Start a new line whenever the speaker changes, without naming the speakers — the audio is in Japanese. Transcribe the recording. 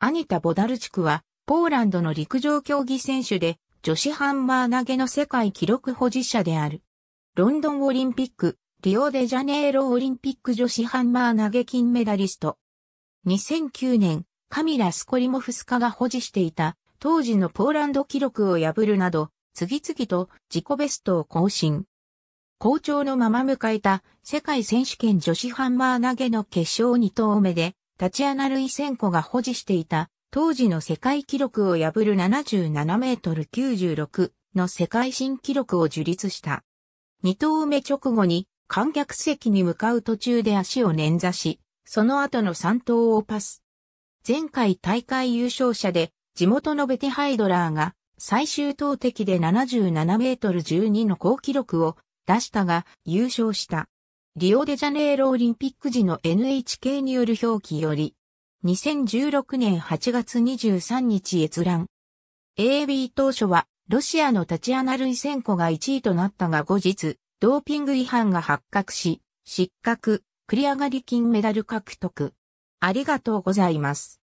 アニタ・ボダルチクは、ポーランドの陸上競技選手で、女子ハンマー投げの世界記録保持者である。ロンドンオリンピック、リオデジャネイロオリンピック女子ハンマー投げ金メダリスト。2009年、カミラ・スコリモフスカが保持していた、当時のポーランド記録を破るなど、次々と自己ベストを更新。好調のまま迎えた世界選手権女子ハンマー投げの決勝2投目で、タチアナ・ルイセンコが保持していた、当時の世界記録を破る77メートル96の世界新記録を樹立した。二投目直後に観客席に向かう途中で足を捻挫し、その後の3投をパス。前回大会優勝者で地元のベテハイドラーが最終投擲で77メートル12の高記録を出したが優勝した。リオデジャネイロオリンピック時の NHK による表記より、2016年8月23日閲覧。AB 当初は、ロシアのタチアナ・ルイセンコが1位となったが後日、ドーピング違反が発覚し、失格、繰り上がり金メダル獲得。ありがとうございます。